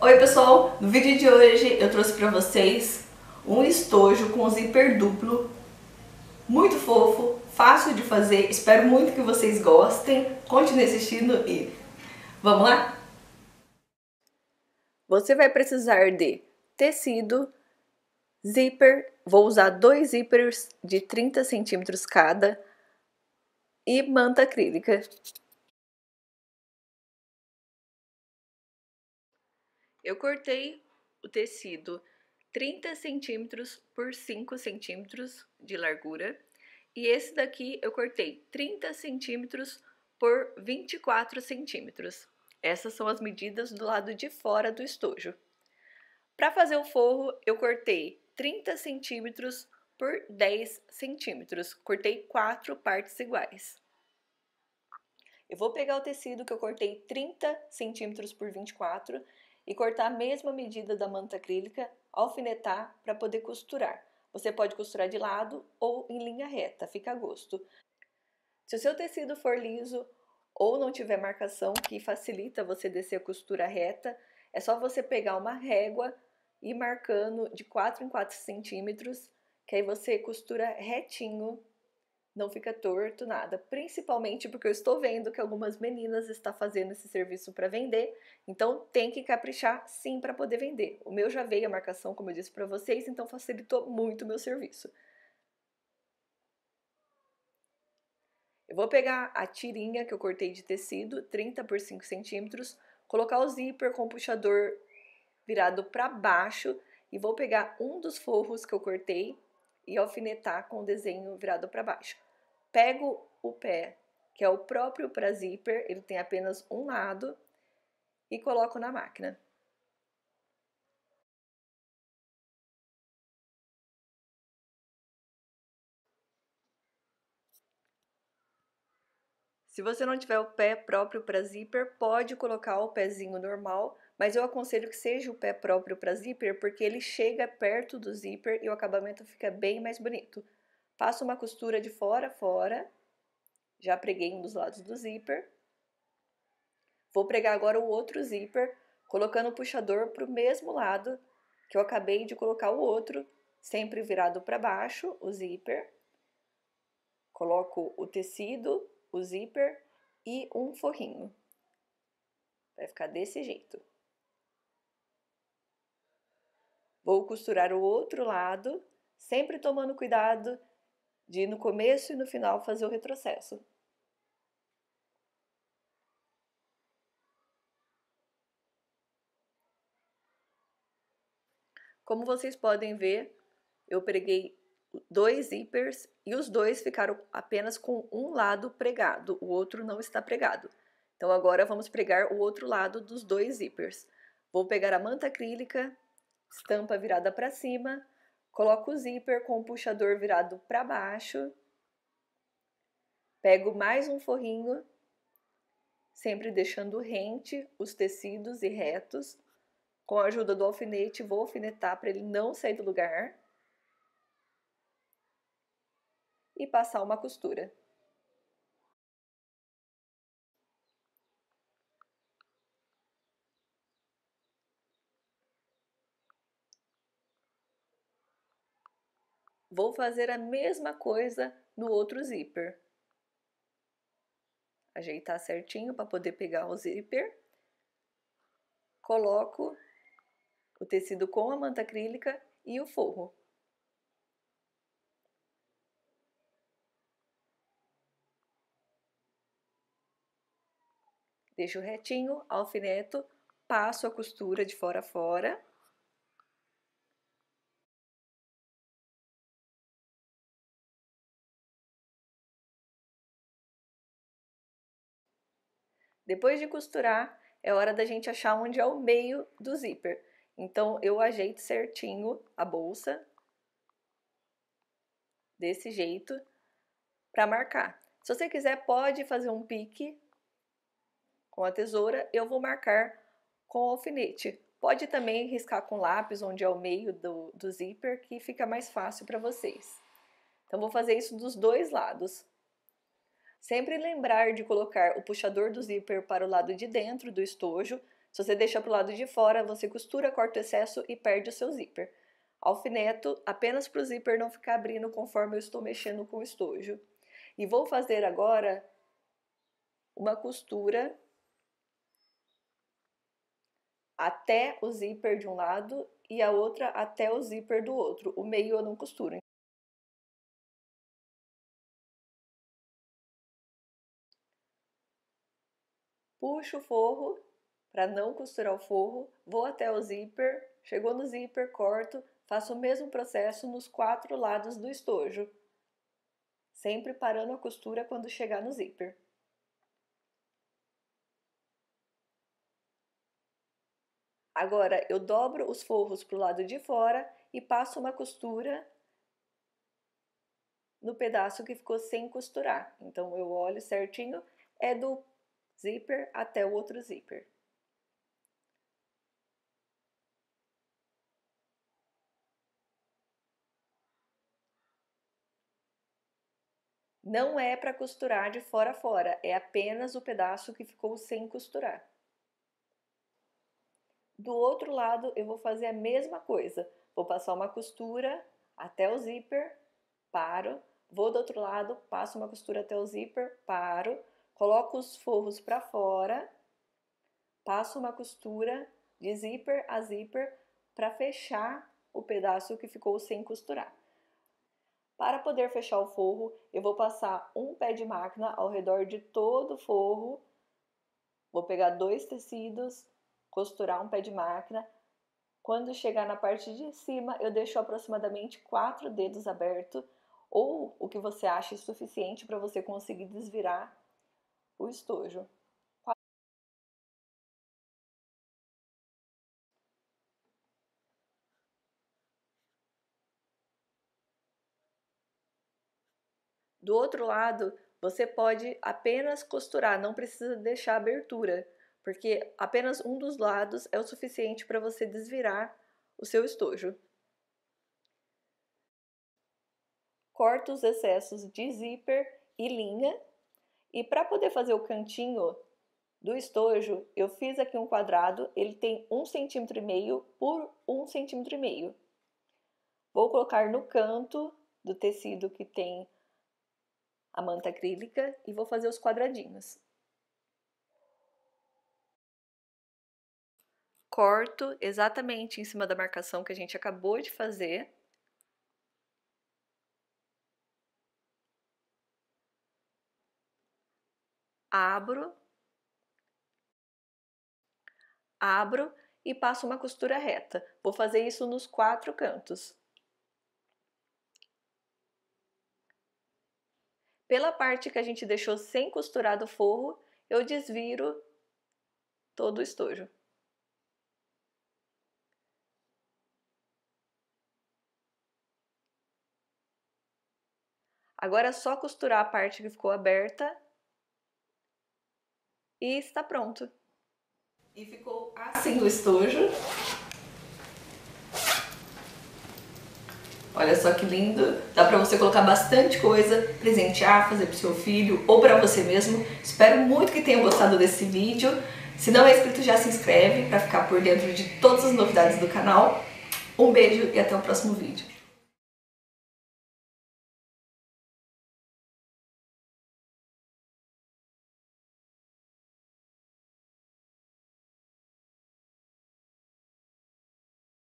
Oi pessoal, no vídeo de hoje eu trouxe para vocês um estojo com zíper duplo, muito fofo, fácil de fazer, espero muito que vocês gostem, continue assistindo e vamos lá? Você vai precisar de tecido, zíper, vou usar dois zíperes de 30 centímetros cada e manta acrílica. Eu cortei o tecido 30 centímetros por 5 centímetros de largura. E esse daqui eu cortei 30 centímetros por 24 centímetros. Essas são as medidas do lado de fora do estojo. Para fazer o forro, eu cortei 30 centímetros por 10 centímetros. Cortei quatro partes iguais. Eu vou pegar o tecido que eu cortei 30 centímetros por 24 e cortar a mesma medida da manta acrílica, alfinetar para poder costurar. Você pode costurar de lado ou em linha reta, fica a gosto. Se o seu tecido for liso ou não tiver marcação que facilita você descer a costura reta, é só você pegar uma régua e ir marcando de 4 em 4 centímetros, que aí você costura retinho não fica torto nada, principalmente porque eu estou vendo que algumas meninas estão fazendo esse serviço para vender, então tem que caprichar sim para poder vender. O meu já veio a marcação, como eu disse para vocês, então facilitou muito o meu serviço. Eu vou pegar a tirinha que eu cortei de tecido, 30 por 5 centímetros, colocar o zíper com o puxador virado para baixo e vou pegar um dos forros que eu cortei e alfinetar com o desenho virado para baixo pego o pé, que é o próprio para zíper, ele tem apenas um lado, e coloco na máquina. Se você não tiver o pé próprio para zíper, pode colocar o pezinho normal, mas eu aconselho que seja o pé próprio para zíper, porque ele chega perto do zíper e o acabamento fica bem mais bonito. Passo uma costura de fora a fora, já preguei um dos lados do zíper. Vou pregar agora o outro zíper, colocando o puxador para o mesmo lado que eu acabei de colocar o outro, sempre virado para baixo, o zíper. Coloco o tecido, o zíper e um forrinho. Vai ficar desse jeito. Vou costurar o outro lado, sempre tomando cuidado de no começo e no final fazer o retrocesso. Como vocês podem ver, eu preguei dois zippers e os dois ficaram apenas com um lado pregado, o outro não está pregado. Então agora vamos pregar o outro lado dos dois zippers. Vou pegar a manta acrílica, estampa virada para cima, Coloco o zíper com o puxador virado para baixo. Pego mais um forrinho, sempre deixando rente os tecidos e retos. Com a ajuda do alfinete, vou alfinetar para ele não sair do lugar. E passar uma costura. vou fazer a mesma coisa no outro zíper. Ajeitar certinho para poder pegar o zíper. Coloco o tecido com a manta acrílica e o forro. Deixo retinho, alfineto, passo a costura de fora a fora Depois de costurar, é hora da gente achar onde é o meio do zíper. Então, eu ajeito certinho a bolsa, desse jeito, para marcar. Se você quiser, pode fazer um pique com a tesoura, eu vou marcar com o alfinete. Pode também riscar com lápis, onde é o meio do, do zíper, que fica mais fácil para vocês. Então, vou fazer isso dos dois lados. Sempre lembrar de colocar o puxador do zíper para o lado de dentro do estojo. Se você deixa para o lado de fora, você costura, corta o excesso e perde o seu zíper. Alfineto apenas para o zíper não ficar abrindo conforme eu estou mexendo com o estojo. E vou fazer agora uma costura até o zíper de um lado e a outra até o zíper do outro. O meio eu não costuro. puxo o forro para não costurar o forro, vou até o zíper, chegou no zíper, corto, faço o mesmo processo nos quatro lados do estojo, sempre parando a costura quando chegar no zíper. Agora eu dobro os forros para o lado de fora e passo uma costura no pedaço que ficou sem costurar. Então eu olho certinho, é do zíper até o outro zíper. Não é para costurar de fora a fora, é apenas o pedaço que ficou sem costurar. Do outro lado, eu vou fazer a mesma coisa. Vou passar uma costura até o zíper, paro. Vou do outro lado, passo uma costura até o zíper, paro. Coloco os forros para fora, passo uma costura de zíper a zíper para fechar o pedaço que ficou sem costurar. Para poder fechar o forro, eu vou passar um pé de máquina ao redor de todo o forro. Vou pegar dois tecidos, costurar um pé de máquina. Quando chegar na parte de cima, eu deixo aproximadamente quatro dedos abertos, ou o que você acha é suficiente para você conseguir desvirar o estojo. Do outro lado, você pode apenas costurar, não precisa deixar abertura, porque apenas um dos lados é o suficiente para você desvirar o seu estojo. Corta os excessos de zíper e linha e para poder fazer o cantinho do estojo, eu fiz aqui um quadrado, ele tem um centímetro e meio por um centímetro e meio. Vou colocar no canto do tecido que tem a manta acrílica e vou fazer os quadradinhos. Corto exatamente em cima da marcação que a gente acabou de fazer abro, abro e passo uma costura reta. Vou fazer isso nos quatro cantos. Pela parte que a gente deixou sem costurar do forro, eu desviro todo o estojo. Agora é só costurar a parte que ficou aberta e está pronto. E ficou assim o estojo. Olha só que lindo. Dá para você colocar bastante coisa, presentear, fazer pro seu filho ou para você mesmo. Espero muito que tenham gostado desse vídeo. Se não é inscrito, já se inscreve para ficar por dentro de todas as novidades do canal. Um beijo e até o próximo vídeo.